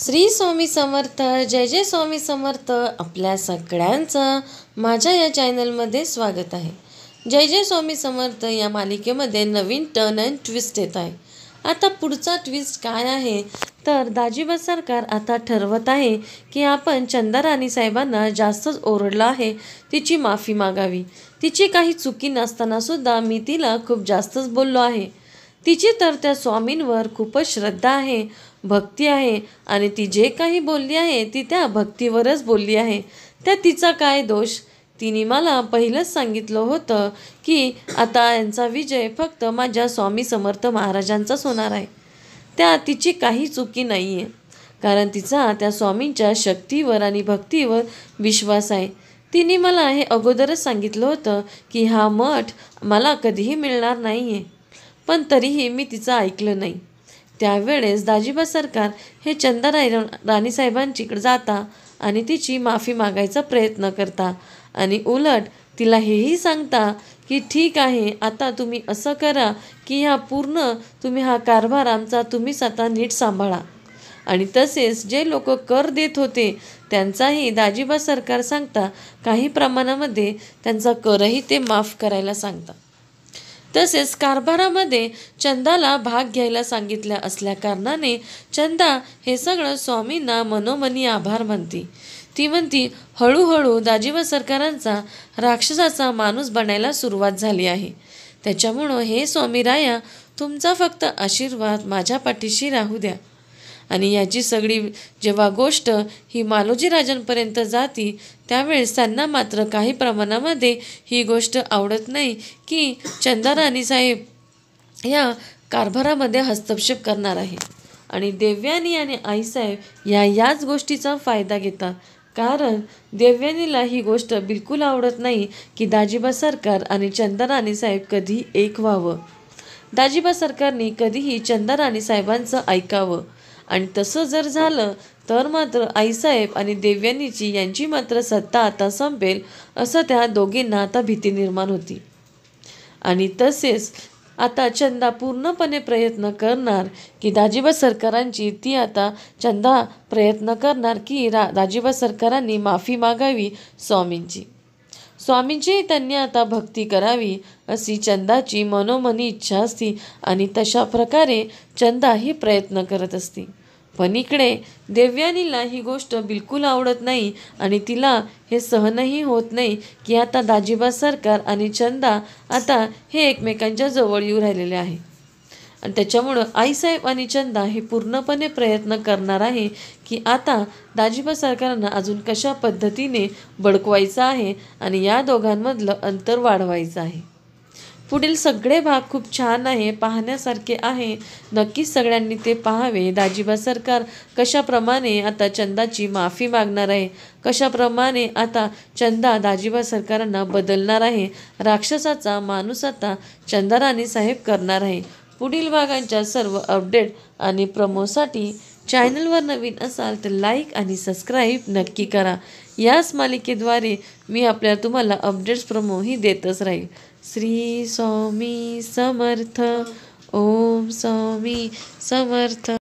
श्री स्वामी समर्थ जय जय स्वामी समर्थ आपल्या सगळ्यांचं माझ्या या चॅनलमध्ये स्वागत आहे जय जय स्वामी समर्थ या मालिकेमध्ये नवीन टर्न अँड ट्विस्ट येत आहे आता पुढचा ट्विस्ट काय आहे तर दाजीबा सरकार आता ठरवत आहे की आपण चंदा राणी साहेबांना जास्तच ओरडलं आहे तिची माफी मागावी तिची काही चुकी नसतानासुद्धा मी तिला खूप जास्तच बोललो आहे तिची तर त्या स्वामींवर खूपच श्रद्धा आहे भक्ती आहे आणि ती जे काही बोलली आहे ती त्या भक्तीवरच बोलली आहे त्या तिचा काय दोष तिने मला पहिलंच सांगितलं होतं की आता यांचा विजय फक्त माझ्या स्वामी समर्थ महाराजांचाच होणार आहे त्या तिची काही चुकी नाही आहे कारण तिचा त्या स्वामींच्या शक्तीवर आणि भक्तीवर विश्वास आहे तिने मला हे अगोदरच सांगितलं होतं की हा मठ मला कधीही मिळणार नाही आहे पण तरीही मी तिचं ऐकलं नाही त्यावेळेस दाजिबा सरकार हे चंदाराय राणीसाहेबांचीकडे जाता आणि तिची माफी मागायचा प्रयत्न करता आणि उलट तिला हेही सांगता की ठीक आहे आता तुम्ही असं करा की ह्या पूर्ण तुम्ही हा कारभार आमचा तुम्हीच आता नीट सांभाळा आणि तसेच जे लोक कर देत होते त्यांचाही दाजिबा सरकार सांगता काही प्रमाणामध्ये त्यांचा करही ते माफ करायला सांगता तसेच कारभारामध्ये चंदाला भाग घ्यायला सांगितल्या असल्याकारणाने चंदा हे सगळं स्वामींना मनोमनी आभार मानते ती म्हणती हळूहळू दाजीबा सरकारांचा राक्षसाचा माणूस बनायला सुरुवात झाली आहे त्याच्यामुळं हे स्वामी राया तुमचा फक्त आशीर्वाद माझ्या पाठीशी राहू द्या आणि याची सगळी जेव्हा गोष्ट ही मालोजी राजांपर्यंत जाती त्यावेळेस त्यांना मात्र काही प्रमाणामध्ये ही गोष्ट आवडत नाही की चंदा साहेब या कारभारामध्ये हस्तक्षेप करणार आहे आणि देवयानी आणि आईसाहेब या याच गोष्टीचा फायदा घेतात कारण देवयानीला ही गोष्ट बिलकुल आवडत नाही की दाजिबा सरकार आणि चंदा साहेब कधी एक व्हावं दाजिबा सरकारने कधीही चंदा साहेबांचं ऐकावं आणि तसं जर झालं तर मात्र आईसाहेब आणि देवयानीची यांची मात्र सत्ता आता संपेल असं त्या दोघींना आता भीती निर्माण होती आणि तसेच आता चंदा पूर्णपणे प्रयत्न करणार की दाजीबा सरकारांची ती आता चंदा प्रयत्न करणार की रा दाजीबा सरकारांनी माफी मागावी स्वामींची स्वामींची त्यांनी आता भक्ती करावी अशी चंदाची मनोमनी इच्छा असती आणि तशा प्रकारे चंदाही प्रयत्न करत असती पण इकडे देवयानीला ही गोष्ट बिलकुल आवडत नाही आणि तिला हे सहनही होत नाही की आता दाजीबा सरकार आणि चंदा आता हे एकमेकांच्या जवळ येऊ राहिलेले आहे आणि त्याच्यामुळं आईसाहेब आणि चंदा हे पूर्णपणे प्रयत्न करणार आहे की आता दाजिबा सरकारांना अजून कशा पद्धतीने बडकवायचं आहे आणि या दोघांमधलं अंतर वाढवायचं आहे पुढील सगळे भाग खूप छान आहे पाहण्यासारखे आहे नक्कीच सगळ्यांनी ते पाहावे दाजिबा सरकार कशाप्रमाणे आता चंदाची माफी मागणार आहे कशाप्रमाणे आता चंदा दाजिबा सरकारांना बदलणार आहे राक्षसाचा माणूस आता चंदा साहेब करणार आहे पुढील भागांच्या सर्व अपडेट आणि प्रमोसाठी चॅनलवर नवीन असाल तर लाईक आणि सबस्क्राईब नक्की करा याच मालिकेद्वारे मी आपल्या तुम्हाला अपडेट्स प्रमोही देतच राहील श्री स्वामी समर्थ ओम स्वामी समर्थ